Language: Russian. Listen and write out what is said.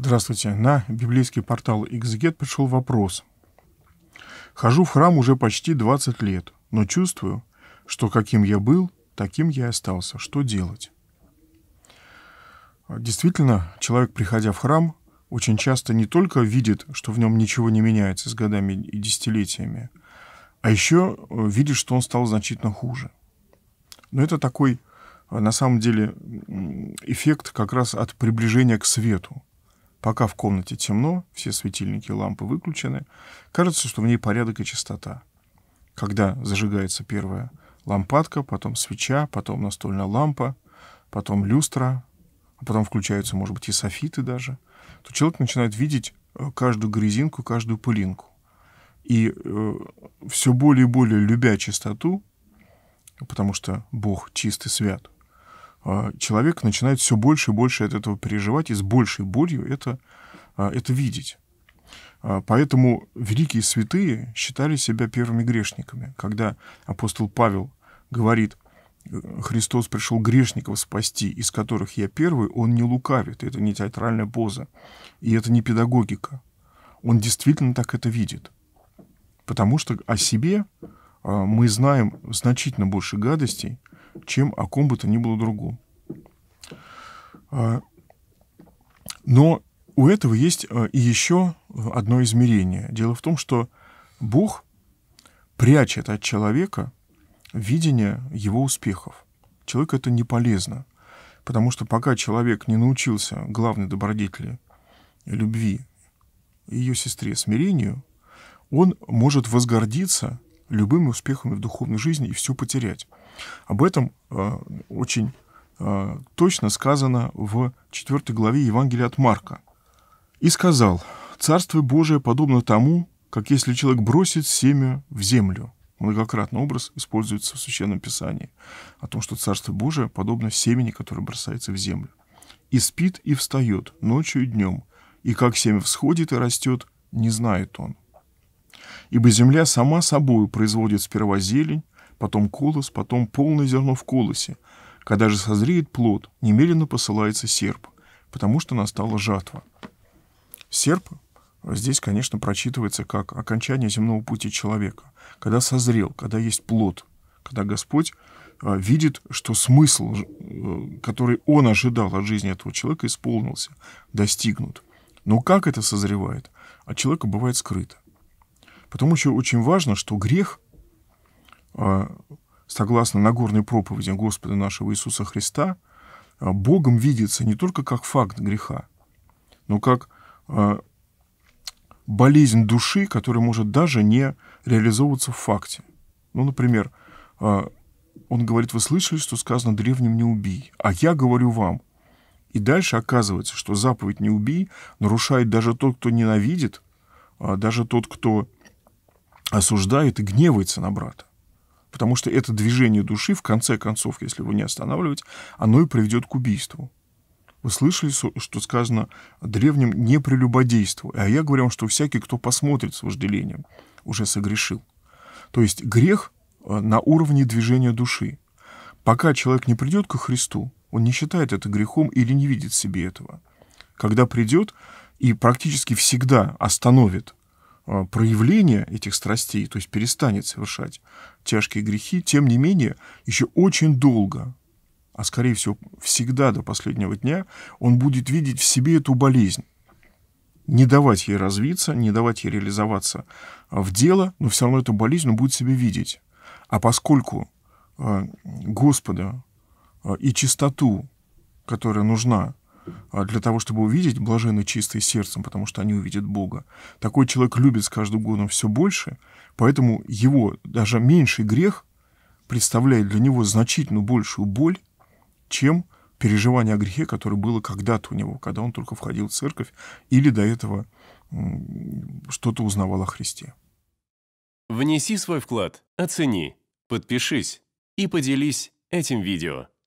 Здравствуйте. На библейский портал Exeget пришел вопрос. Хожу в храм уже почти 20 лет, но чувствую, что каким я был, таким я и остался. Что делать? Действительно, человек, приходя в храм, очень часто не только видит, что в нем ничего не меняется с годами и десятилетиями, а еще э, видит, что он стал значительно хуже. Но это такой, э, на самом деле, эффект как раз от приближения к свету – Пока в комнате темно, все светильники и лампы выключены, кажется, что в ней порядок и чистота. Когда зажигается первая лампадка, потом свеча, потом настольная лампа, потом люстра, а потом включаются, может быть, и софиты даже, то человек начинает видеть э, каждую грязинку, каждую пылинку. И э, все более и более любя чистоту, потому что Бог чистый и свят – а, человек начинает все больше и больше от этого переживать и с большей болью это, а, это видеть. А, поэтому великие святые считали себя первыми грешниками. Когда апостол Павел говорит, э, Христос пришел грешников спасти, из которых я первый, он не лукавит, это не театральная поза, и это не педагогика. Он действительно так это видит. Потому что о себе мы знаем значительно больше гадостей, чем о ком бы то ни было другом. А, но у этого есть а, и еще одно измерение. Дело в том, что Бог прячет от человека видение его успехов. Человеку это не полезно, потому что пока человек не научился главной добродетели любви, ее сестре смирению, он может возгордиться любыми успехами в духовной жизни и все потерять. Об этом э, очень э, точно сказано в 4 главе Евангелия от Марка. «И сказал, Царство Божие подобно тому, как если человек бросит семя в землю». Многократно образ используется в Священном Писании о том, что Царство Божие подобно семени, которое бросается в землю. «И спит, и встает, ночью и днем, и как семя всходит и растет, не знает он» ибо земля сама собою производит сперва зелень, потом колос, потом полное зерно в колосе. Когда же созреет плод, немедленно посылается серп, потому что настала жатва. Серп э, здесь, конечно, прочитывается как окончание земного пути человека, когда созрел, когда есть плод, когда Господь э, видит, что смысл, э, который он ожидал от жизни этого человека, исполнился, достигнут. Но как это созревает, от человека бывает скрыто. Потому что очень важно, что грех, а, согласно Нагорной проповеди Господа нашего Иисуса Христа, а, Богом видится не только как факт греха, но как а, болезнь души, которая может даже не реализовываться в факте. Ну, например, он говорит, вы слышали, что сказано древним «не убий», а я говорю вам. И дальше оказывается, что заповедь «не убий» нарушает даже тот, кто ненавидит, даже тот, кто осуждает и гневается на брата. Потому что это движение души, в конце концов, если его не останавливать, оно и приведет к убийству. Вы слышали, что сказано древним «не прелюбодейству. а я говорю вам, что всякий, кто посмотрит с вожделением, уже согрешил. То есть грех э, на уровне движения души. Пока человек не придет ко Христу, он не считает это грехом или не видит в себе этого. Когда придет и практически всегда остановит Э, проявление этих страстей, то есть перестанет совершать тяжкие грехи, тем не менее, еще очень долго, а скорее всего всегда до последнего дня, он будет видеть в себе эту болезнь. Не давать ей развиться, не давать ей реализоваться э, в дело, но все равно эту болезнь он будет себе видеть. А поскольку э, Господа и чистоту, которая нужна а, для того, чтобы увидеть блаженно чистые сердцем, потому что они увидят Бога. Такой человек любит с каждым годом все больше, поэтому его даже меньший грех представляет для него значительно большую боль, чем переживание о грехе, которое было когда-то у него, когда он только входил в церковь или до этого что-то узнавал о Христе. Внеси свой вклад, оцени, подпишись и поделись этим видео.